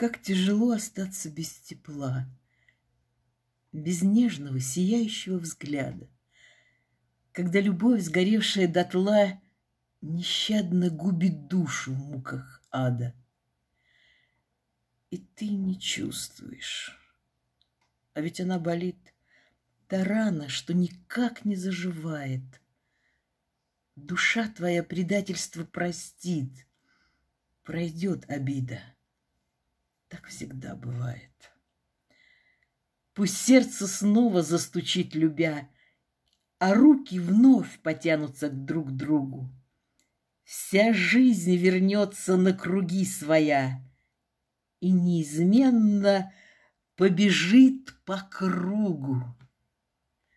Как тяжело остаться без тепла, без нежного, сияющего взгляда, когда любовь, сгоревшая дотла, нещадно губит душу в муках ада. И ты не чувствуешь. А ведь она болит. Та рана, что никак не заживает. Душа твоя предательство простит. Пройдет обида всегда бывает. Пусть сердце снова застучит, любя, а руки вновь потянутся друг к другу. Вся жизнь вернется на круги своя и неизменно побежит по кругу.